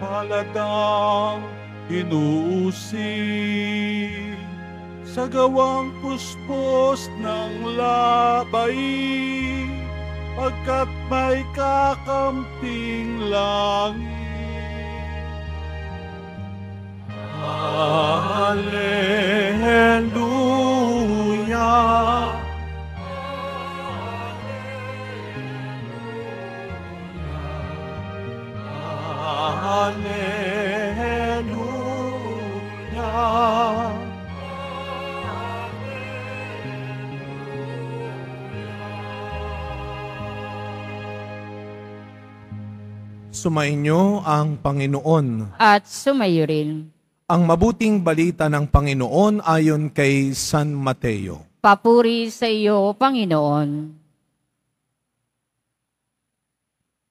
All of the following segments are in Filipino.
halatang inuusig sa gawang puspos ng labay pagkat may kakamping langit. Hallelujah. Sumainyo ang Panginoon. At sumayo rin. Ang mabuting balita ng Panginoon ayon kay San Mateo. Papuri sa iyo, Panginoon.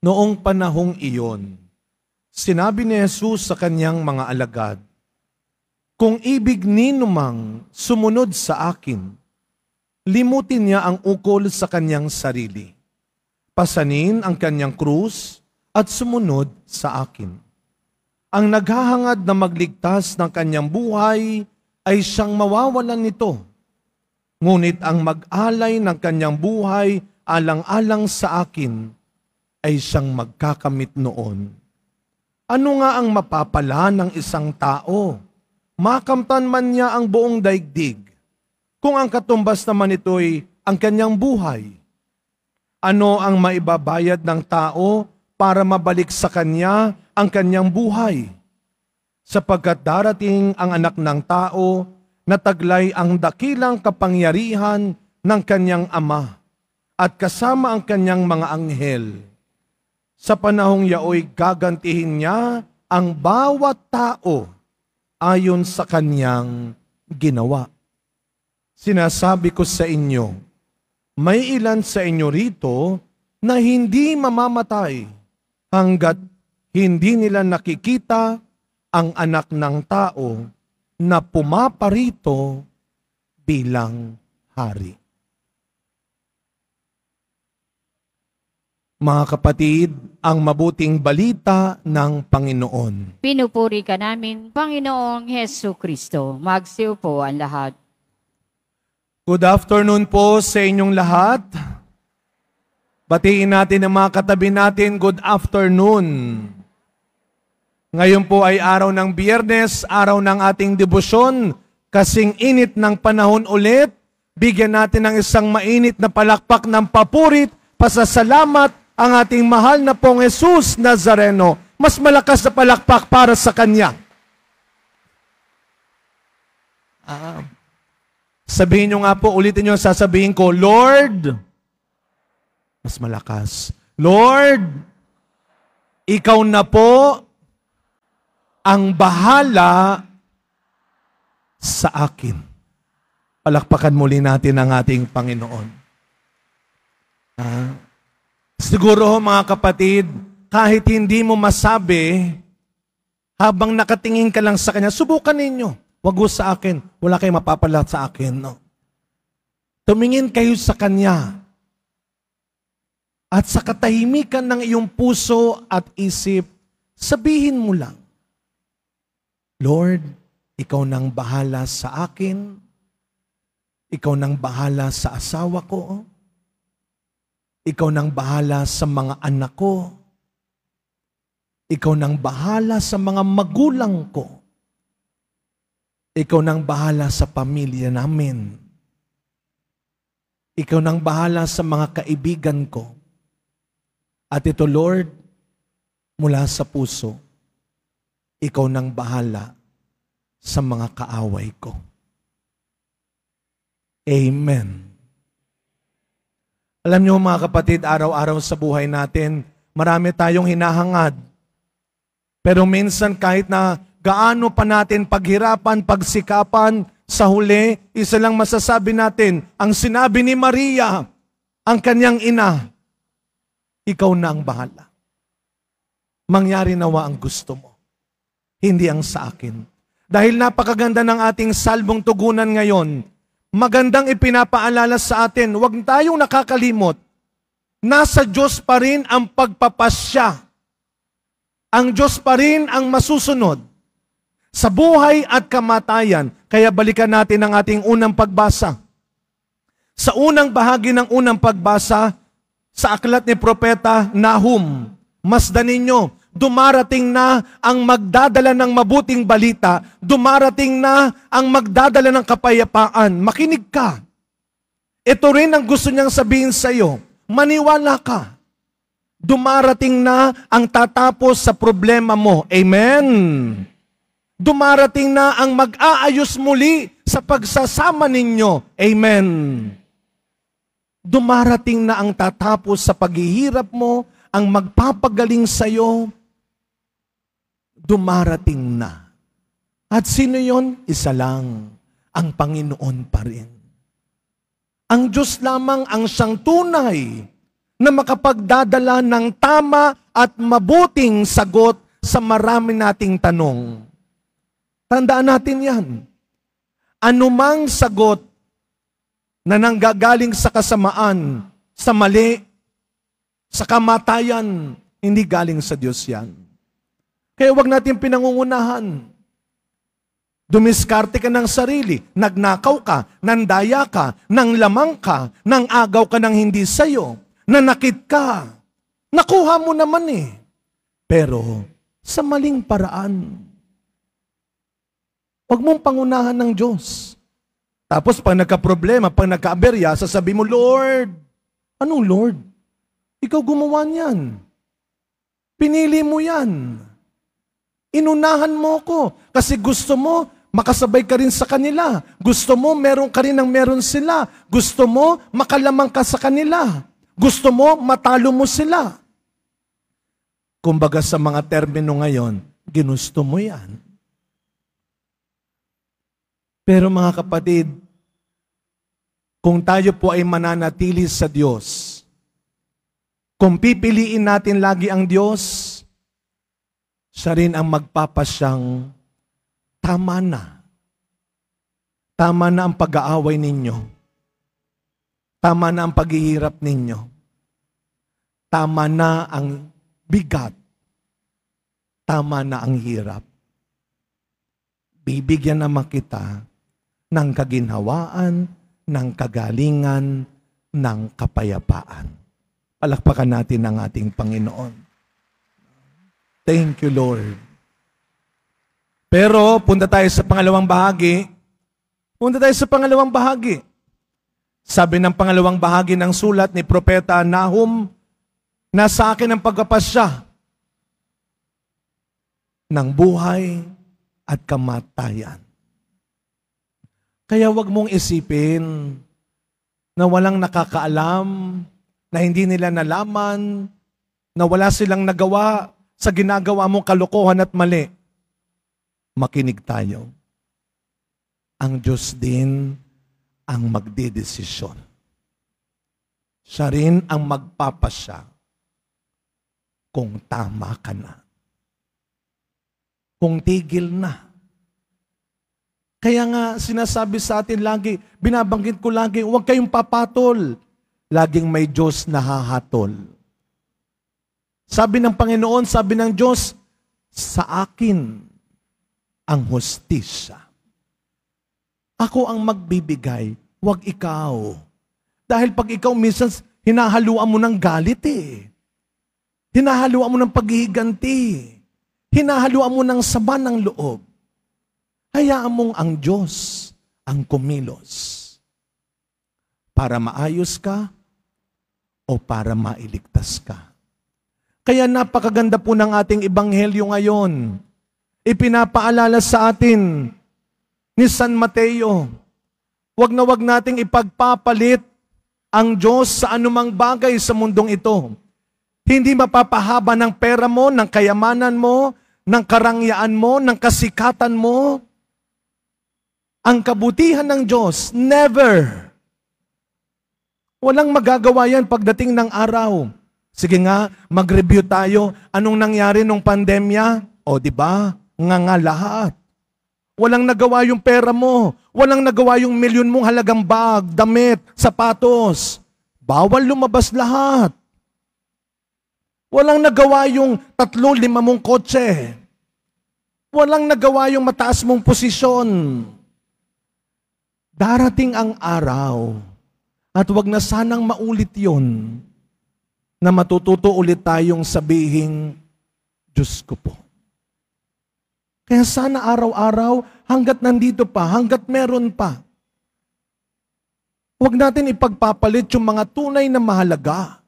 Noong panahong iyon, sinabi ni Jesus sa kanyang mga alagad, kung ibig ninumang sumunod sa akin, limutin niya ang ukol sa kanyang sarili. Pasanin ang kanyang krus at sumunod sa akin. Ang naghahangad na magligtas ng kanyang buhay ay siyang mawawalan nito. Ngunit ang mag-alay ng kanyang buhay alang-alang sa akin ay siyang magkakamit noon. Ano nga ang mapapala ng isang tao? makamtan man niya ang buong daigdig, kung ang katumbas naman ito'y ang kanyang buhay. Ano ang maibabayad ng tao para mabalik sa kanya ang kanyang buhay? Sapagkat darating ang anak ng tao na taglay ang dakilang kapangyarihan ng kanyang ama at kasama ang kanyang mga anghel. Sa panahong yaoy gagantihin niya ang bawat tao ayon sa kanyang ginawa. Sinasabi ko sa inyo, may ilan sa inyo rito na hindi mamamatay hanggat hindi nila nakikita ang anak ng tao na pumaparito bilang hari. Mga kapatid, ang mabuting balita ng Panginoon. Pinupuri ka namin, Panginoong Heso Kristo. Magsiyo po ang lahat. Good afternoon po sa inyong lahat. Batiin natin ang mga katabi natin, good afternoon. Ngayon po ay araw ng biyernes, araw ng ating debosyon. Kasing init ng panahon ulit, bigyan natin ng isang mainit na palakpak ng papurit, pasasalamat ang ating mahal na pong Jesus Nazareno. Mas malakas na palakpak para sa Kanya. Ah, sabihin nyo nga po, ulitin nyo sasabihin ko, Lord, mas malakas. Lord, ikaw na po ang bahala sa akin. Palakpakan muli natin ang ating Panginoon. Ah, Siguro ho mga kapatid, kahit hindi mo masabi, habang nakatingin ka lang sa Kanya, subukan ninyo. Wag ho sa akin. Wala kayong mapapalat sa akin. No? Tumingin kayo sa Kanya. At sa katahimikan ng iyong puso at isip, sabihin mo lang, Lord, Ikaw nang bahala sa akin. Ikaw nang bahala sa asawa ko. Oh. Ikaw nang bahala sa mga anak ko. Ikaw nang bahala sa mga magulang ko. Ikaw nang bahala sa pamilya namin. Ikaw nang bahala sa mga kaibigan ko. At ito, Lord, mula sa puso, ikaw nang bahala sa mga kaaway ko. Amen. Alam niyo mga kapatid, araw-araw sa buhay natin, marami tayong hinahangad. Pero minsan kahit na gaano pa natin paghirapan, pagsikapan, sa huli, isa lang masasabi natin, ang sinabi ni Maria, ang kanyang ina, ikaw na ang bahala. Mangyari nawa ang gusto mo, hindi ang sa akin. Dahil napakaganda ng ating salbong tugunan ngayon, magandang ipinapaalala sa atin, huwag tayong nakakalimot, nasa Diyos pa rin ang pagpapasya. Ang Diyos pa rin ang masusunod sa buhay at kamatayan. Kaya balikan natin ang ating unang pagbasa. Sa unang bahagi ng unang pagbasa, sa aklat ni Propeta Nahum, Masdan ninyo dumarating na ang magdadala ng mabuting balita, dumarating na ang magdadala ng kapayapaan. Makinig ka. Ito rin ang gusto niyang sabihin sa iyo. Maniwala ka. Dumarating na ang tatapos sa problema mo. Amen. Dumarating na ang mag-aayos muli sa pagsasama ninyo. Amen. Dumarating na ang tatapos sa paghihirap mo, ang magpapagaling sa iyo, dumarating na. At sino yon? Isa lang, ang Panginoon pa rin. Ang Diyos lamang ang siyang tunay na makapagdadala ng tama at mabuting sagot sa marami nating tanong. Tandaan natin yan. Anumang sagot na nanggagaling sa kasamaan, sa mali, sa kamatayan, hindi galing sa Diyos yan. Kaya wag natin pinangungunahan. Dumiskarte ka ng sarili, nagnakaw ka, nandaya ka, nang lamang ka, nang agaw ka ng hindi sayo, nanakit ka. Nakuha mo naman eh. Pero sa maling paraan. Huwag mong pangunahan ng Diyos. Tapos pag nagka-problema, pag nagka-aberya, sasabi mo, Lord, anong Lord? Ikaw gumawa niyan. Pinili mo yan. Inunahan mo ko kasi gusto mo makasabay ka rin sa kanila. Gusto mo meron ka rin ng meron sila. Gusto mo makalamang ka sa kanila. Gusto mo matalo mo sila. Kumbaga sa mga termino ngayon, ginusto mo yan. Pero mga kapatid, kung tayo po ay mananatili sa Diyos, kung pipiliin natin lagi ang Diyos, siya rin ang magpapasyang tama na. Tama na ang pag-aaway ninyo. Tama na ang paghihirap ninyo. Tama na ang bigat. Tama na ang hirap. Bibigyan na makita ng kaginhawaan, ng kagalingan, ng kapayapaan. Palakpakan natin ang ating Panginoon. Thank you, Lord. Pero punta tayo sa pangalawang bahagi. Punta tayo sa pangalawang bahagi. Sabi ng pangalawang bahagi ng sulat ni Propeta Nahum, na sa akin ang pagkapasya ng buhay at kamatayan. Kaya wag mong isipin na walang nakakaalam, na hindi nila nalaman, na wala silang nagawa sa ginagawa mong kalokohan at mali, makinig tayo. Ang Diyos din ang magdedesisyon. Siya rin ang magpapasya kung tama ka na. Kung tigil na. Kaya nga sinasabi sa atin lagi, binabanggit ko lagi, huwag kayong papatol. Laging may Diyos na hahatol. Sabi ng Panginoon, sabi ng Diyos, sa akin ang hostisya. Ako ang magbibigay, wag ikaw. Dahil pag ikaw minsan, hinahaluan mo ng galit eh. Hinahaluan mo ng paghihiganti. Hinahaluan mo ng sama ng loob. Hayaan mong ang Diyos ang kumilos. Para maayos ka o para mailigtas ka. Kaya napakaganda po ng ating ebanghelyo ngayon. Ipinapaalala sa atin ni San Mateo, wag na wag nating ipagpapalit ang Diyos sa anumang bagay sa mundong ito. Hindi mapapahaba ng pera mo, ng kayamanan mo, ng karangyaan mo, ng kasikatan mo. Ang kabutihan ng Diyos, never. Walang magagawa yan pagdating ng araw. Sige nga, mag-review tayo. Anong nangyari nung pandemya? O, di ba? Nga nga lahat. Walang nagawa yung pera mo. Walang nagawa yung milyon mong halagang bag, damit, sapatos. Bawal lumabas lahat. Walang nagawa yung tatlo, lima mong kotse. Walang nagawa yung mataas mong posisyon. Darating ang araw at wag na sanang maulit yon na matututo ulit tayong sabihin, Diyos ko po. Kaya sana araw-araw, hanggat nandito pa, hanggat meron pa, huwag natin ipagpapalit yung mga tunay na mahalaga.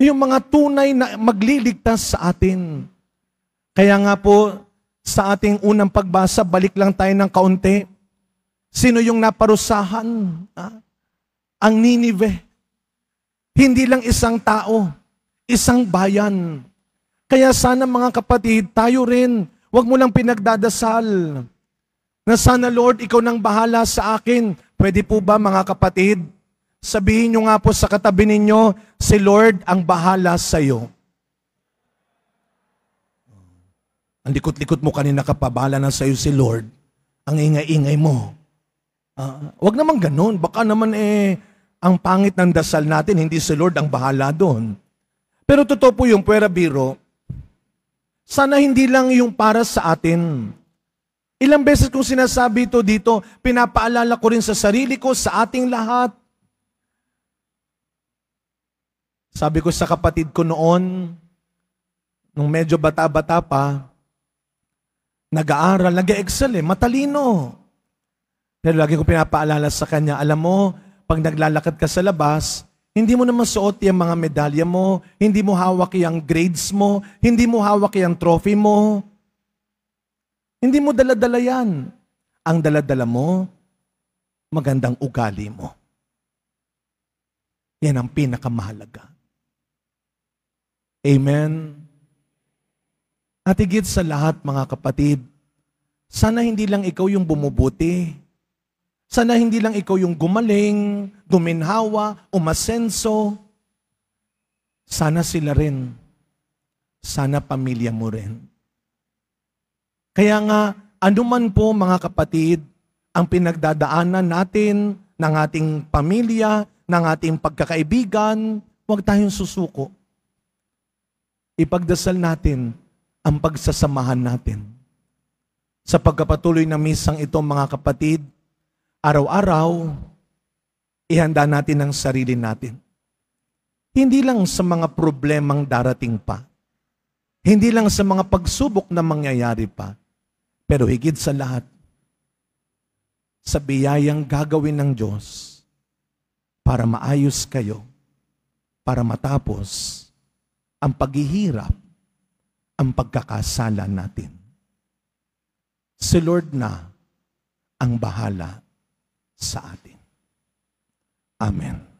Yung mga tunay na magliligtas sa atin. Kaya nga po, sa ating unang pagbasa, balik lang tayo ng kaunti. Sino yung naparusahan? Ah? Ang Ninive. Hindi lang isang tao, isang bayan. Kaya sana mga kapatid, tayo rin, wag mo lang pinagdadasal na sana Lord, ikaw nang bahala sa akin. Pwede po ba mga kapatid? Sabihin nyo nga po sa katabi ninyo, si Lord ang bahala sa iyo. Ang likot-likot mo kanina kapabala na sa'yo si Lord. Ang ingay-ingay mo. Uh, wag naman ganun. Baka naman eh, ang pangit ng dasal natin, hindi si Lord ang bahala doon. Pero totoo po yung pwera biro, sana hindi lang yung para sa atin. Ilang beses kong sinasabi ito dito, pinapaalala ko rin sa sarili ko, sa ating lahat. Sabi ko sa kapatid ko noon, nung medyo bata-bata pa, nag-aaral, nag-excel eh, matalino. Pero lagi ko pinapaalala sa kanya, alam mo, pag naglalakad ka sa labas, hindi mo naman suot yung mga medalya mo, hindi mo hawak yung grades mo, hindi mo hawak yung trophy mo. Hindi mo daladala yan. Ang daladala mo, magandang ugali mo. Yan ang pinakamahalaga. Amen? At higit sa lahat, mga kapatid, sana hindi lang ikaw yung bumubuti, sana hindi lang ikaw yung gumaling, guminhawa, umasenso. Sana sila rin. Sana pamilya mo rin. Kaya nga, anuman po mga kapatid, ang pinagdadaanan natin ng ating pamilya, ng ating pagkakaibigan, huwag tayong susuko. Ipagdasal natin ang pagsasamahan natin. Sa pagkapatuloy ng misang ito mga kapatid, araw-araw, ihanda natin ang sarili natin. Hindi lang sa mga problemang darating pa. Hindi lang sa mga pagsubok na mangyayari pa. Pero higit sa lahat, sa biyayang gagawin ng Diyos para maayos kayo, para matapos ang paghihirap, ang pagkakasala natin. Si Lord na ang bahala sa atin. Amen.